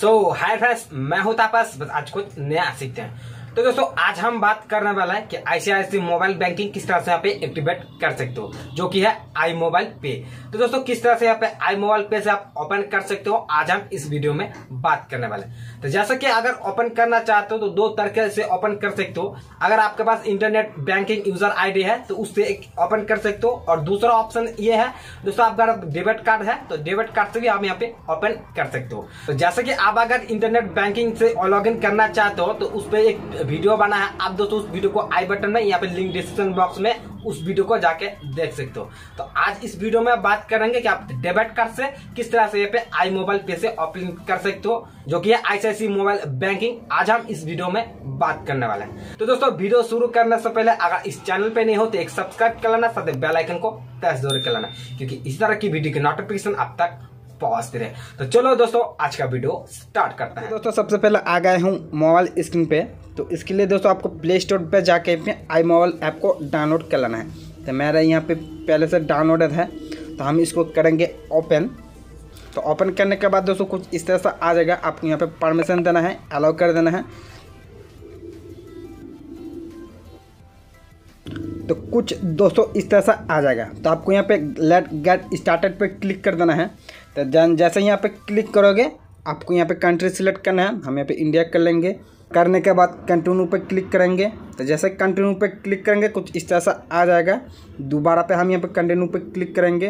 सो hi friends मैं हूं तापस बस आज कुछ नया सीखते हैं तो दोस्तों आज हम बात करने वाला है कि आईसीआईसी मोबाइल बैंकिंग किस तरह से यहाँ पे एक्टिवेट कर सकते हो जो कि है आई मोबाइल पे तो दोस्तों किस तरह से यहाँ पे आई मोबाइल पे से आप ओपन कर सकते हो आज हम इस वीडियो में बात करने वाले हैं तो जैसा कि अगर ओपन करना चाहते हो तो दो तरीके से ओपन कर सकते हो अगर आपके पास इंटरनेट बैंकिंग यूजर आई है तो उससे ओपन कर सकते हो और दूसरा ऑप्शन ये है दोस्तों आपका डेबिट कार्ड है तो डेबिट कार्ड से भी आप यहाँ पे ओपन कर सकते हो तो जैसे की आप अगर इंटरनेट बैंकिंग से लॉग करना चाहते हो तो उस पर एक वीडियो बना है आप दोस्तों उस वीडियो को आई बटन में यहाँ पे लिंक डिस्क्रिप्शन बॉक्स में उस वीडियो को जाके देख सकते हो तो आज इस वीडियो में बात करेंगे कि आप डेबिट कार्ड से किस तरह से ये पे आई मोबाइल पे से ऑपरिंग कर सकते हो जो कि है आईसीआईसी मोबाइल बैंकिंग आज हम इस वीडियो में बात करने वाले हैं तो दोस्तों वीडियो शुरू करने से पहले अगर इस चैनल पे नहीं हो तो एक सब्सक्राइब कर लेना साथ बेलाइकन को प्रेस जरूर कर लेना क्योंकि इस तरह की वीडियो की नोटिफिकेशन आप तक पहुंचते रहे तो चलो दोस्तों आज का वीडियो स्टार्ट करते हैं तो दोस्तों सबसे पहले आ गए हूँ मोबाइल स्क्रीन पे तो इसके लिए दोस्तों आपको प्ले स्टोर पर जाके अपने आई मोबाइल ऐप को डाउनलोड कर लेना है तो मेरा यहाँ पे पहले से डाउनलोडेड है तो हम इसको करेंगे ओपन तो ओपन करने के बाद दोस्तों कुछ इस तरह से आ जाएगा आपको यहाँ पे परमिशन देना है अलाउ कर देना है तो कुछ दोस्तों इस तरह से आ जाएगा तो आपको यहाँ पे लेट गेट स्टार्टेड पे क्लिक कर देना है तो जैसे यहाँ पे क्लिक करोगे आपको यहाँ पे कंट्री सिलेक्ट करना है हम यहाँ पे इंडिया कर लेंगे करने के बाद कंटिन्यू पे क्लिक करेंगे तो जैसे कंटिन्यू पे क्लिक करेंगे कुछ इस तरह से आ जाएगा दोबारा पे हम यहाँ पे कंटिन्यू पे क्लिक करेंगे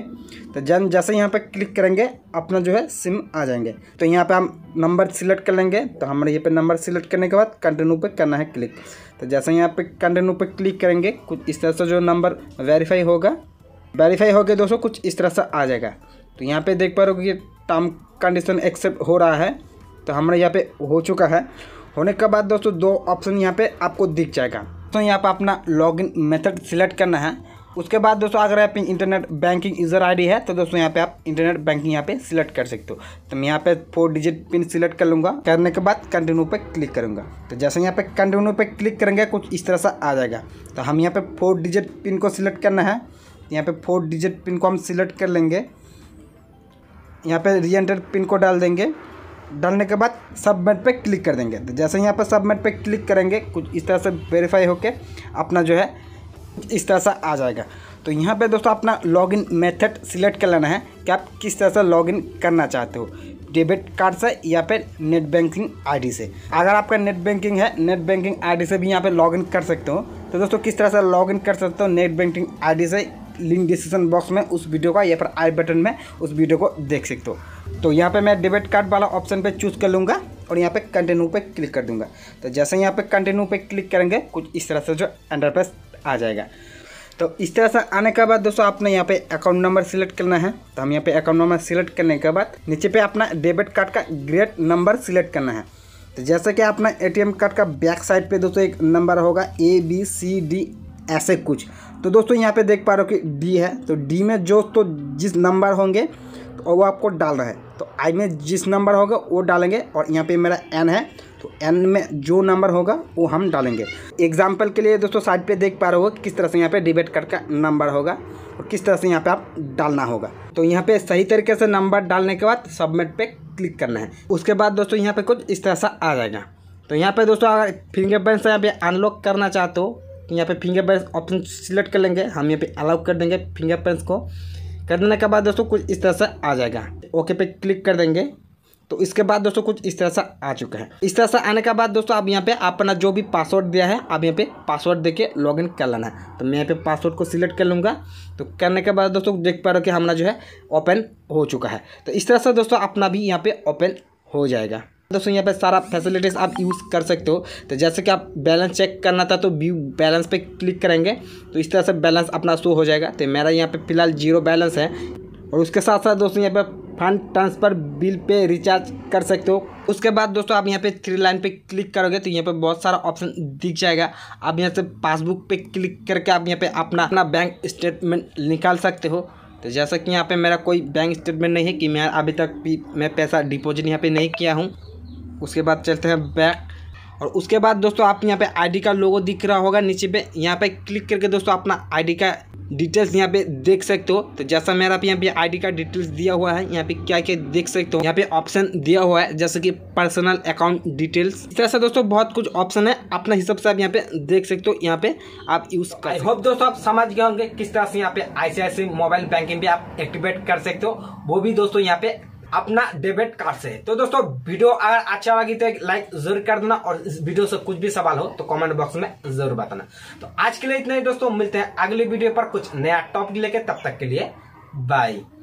तो जन जैसे यहाँ पे क्लिक करेंगे अपना जो है सिम आ जाएंगे तो यहाँ पे हम नंबर सिलेक्ट कर लेंगे तो हमारे यहाँ पे नंबर सिलेक्ट करने के बाद कंटिन्यू पे करना है क्लिक तो जैसे यहाँ पर कंटिन्यू पर क्लिक करेंगे कुछ इस तरह से जो नंबर वेरीफाई होगा वेरीफाई गया दोस्तों कुछ इस तरह से आ जाएगा तो यहाँ पे देख पा रहे हो कि टर्म कंडीशन एक्सेप्ट हो रहा है तो हमारे यहाँ पे हो चुका है होने के बाद दोस्तों दो ऑप्शन यहाँ पे आपको दिख जाएगा दोस्तों यहाँ पर अपना लॉगिन मेथड सिलेक्ट करना है उसके बाद दोस्तों अगर आप इंटरनेट बैंकिंग यूज़र आईडी है तो दोस्तों यहाँ पे आप इंटरनेट बैंकिंग यहाँ पे सिलेक्ट कर सकते हो तो मैं यहाँ पे फोर डिजिट पिन सिलेक्ट कर लूँगा करने के बाद कंटिन्यू पे क्लिक करूँगा तो जैसे यहाँ पे कंटिन्यू पे क्लिक करेंगे कुछ इस तरह से आ जाएगा तो हम यहाँ पर फोर डिजिट पिन को सिलेक्ट करना है यहाँ पर फोर डिजिट पिन को हम सिलेक्ट कर लेंगे यहाँ पे री एंटर पिन को डाल देंगे डालने के बाद सबमिट पे क्लिक कर देंगे तो जैसे यहाँ पर सबमिट पे क्लिक करेंगे कुछ इस तरह से वेरीफाई होके अपना जो है इस तरह से आ जाएगा तो यहाँ पे दोस्तों अपना लॉगिन मेथड सिलेक्ट कर लेना है कि आप किस तरह से लॉगिन करना चाहते हो डेबिट कार्ड से या फिर नेट बैंकिंग आईडी से अगर आपका नेट बैंकिंग है नेट बैंकिंग आईडी से भी यहाँ पे लॉगिन कर सकते हो तो दोस्तों किस तरह से लॉगिन कर सकते हो नेट बैंकिंग आईडी से लिंक डिस्क्रिप्शन बॉक्स में उस वीडियो का या फिर आई बटन में उस वीडियो को देख सकते हो तो यहाँ पर मैं डेबिट कार्ड वाला ऑप्शन पर चूज़ कर लूँगा और यहाँ पे कंटिन्यू पे क्लिक कर दूंगा तो जैसे यहाँ पे कंटिन्यू पे क्लिक करेंगे कुछ इस तरह से जो एंटरप्रेस आ जाएगा तो इस तरह से आने के बाद दोस्तों आपने यहाँ पे अकाउंट नंबर सिलेक्ट करना है तो हम यहाँ पे अकाउंट नंबर सिलेक्ट करने के बाद नीचे पे अपना डेबिट कार्ड का ग्रेट नंबर सिलेक्ट करना है तो जैसे कि अपना एटीएम कार्ड का बैक साइड पे दोस्तों एक नंबर होगा ए बी सी डी ऐसे कुछ तो दोस्तों यहाँ पे देख पा रहे हो कि डी है तो डी में जो तो जिस नंबर होंगे तो वो आपको डाल रहा है तो आई में जिस नंबर होगा वो डालेंगे और यहाँ पे मेरा एन है तो एन में जो नंबर होगा वो हम डालेंगे एग्जाम्पल के लिए दोस्तों साइड पे देख पा रहे हो किस तरह से यहाँ पे डिबेट कर का नंबर होगा और किस तरह से यहाँ पर आप डालना होगा तो यहाँ पर सही तरीके से नंबर डालने के बाद सबमिट पर क्लिक करना है उसके बाद दोस्तों यहाँ पर कुछ इस तरह से आ जाएगा तो यहाँ पे दोस्तों अगर फिंगरप्रिंट से यहाँ पे अनलॉक करना चाहते हो तो यहाँ पे फिंगरप्रिंट्स ऑप्शन सिलेक्ट कर लेंगे हम यहाँ पे अलाउ कर देंगे फिंगरप्रिंट्स को कर देने के बाद दोस्तों कुछ इस तरह से आ जाएगा ओके पे क्लिक कर देंगे तो इसके बाद दोस्तों कुछ इस तरह से आ चुका है इस तरह से आने के बाद दोस्तों आप यहाँ पे अपना जो भी पासवर्ड दिया है आप यहाँ पे पासवर्ड दे के लॉगिन कर लेना है तो मैं यहाँ पे पासवर्ड को सिलेक्ट कर लूँगा तो करने के बाद दोस्तों देख पा रहे हो कि हमारा जो है ओपन हो चुका है तो इस तरह से दोस्तों अपना भी यहाँ पे ओपन हो जाएगा दोस्तों यहाँ पे सारा फैसिलिटीज़ आप यूज़ कर सकते हो तो जैसे कि आप बैलेंस चेक करना था तो व्यू बैलेंस पे क्लिक करेंगे तो इस तरह से बैलेंस अपना शो हो जाएगा तो मेरा यहाँ पे फ़िलहाल जीरो बैलेंस है और उसके साथ साथ दोस्तों यहाँ पे fund transfer bill pay recharge कर सकते हो उसके बाद दोस्तों आप यहाँ पे थ्री लाइन पे क्लिक करोगे तो यहाँ पे बहुत सारा ऑप्शन दिख जाएगा आप यहाँ से पासबुक पे क्लिक करके आप यहाँ पे अपना अपना बैंक स्टेटमेंट निकाल सकते हो तो जैसा कि यहाँ पे मेरा कोई बैंक स्टेटमेंट नहीं है कि मैं अभी तक भी मैं पैसा डिपॉजिट यहाँ पे नहीं किया हूँ उसके बाद चलते हैं बैक और उसके बाद दोस्तों आप यहाँ पे आईडी का लोगो दिख रहा होगा नीचे पे यहाँ पे क्लिक करके दोस्तों अपना आईडी का डिटेल्स यहाँ पे देख सकते हो तो जैसा मेरा आप यहाँ पे आईडी का डिटेल्स दिया हुआ है यहाँ पे क्या क्या देख सकते हो यहाँ पे ऑप्शन दिया हुआ है जैसे कि पर्सनल अकाउंट डिटेल्स इस तरह से दोस्तों बहुत कुछ ऑप्शन है अपने हिसाब से आप यहाँ पे देख सकते हो यहाँ पे आप यूज कर आई होप दोस्तों आप समझ गए होंगे किस तरह से यहाँ पे आईसीआईसी मोबाइल बैंकिंग भी आप एक्टिवेट कर सकते हो वो भी दोस्तों यहाँ पे अपना डेबिट कार्ड से तो दोस्तों वीडियो अगर अच्छा लगी तो एक लाइक जरूर कर देना और इस वीडियो से कुछ भी सवाल हो तो कमेंट बॉक्स में जरूर बताना तो आज के लिए इतना ही दोस्तों मिलते हैं अगले वीडियो पर कुछ नया टॉपिक लेके तब तक के लिए बाय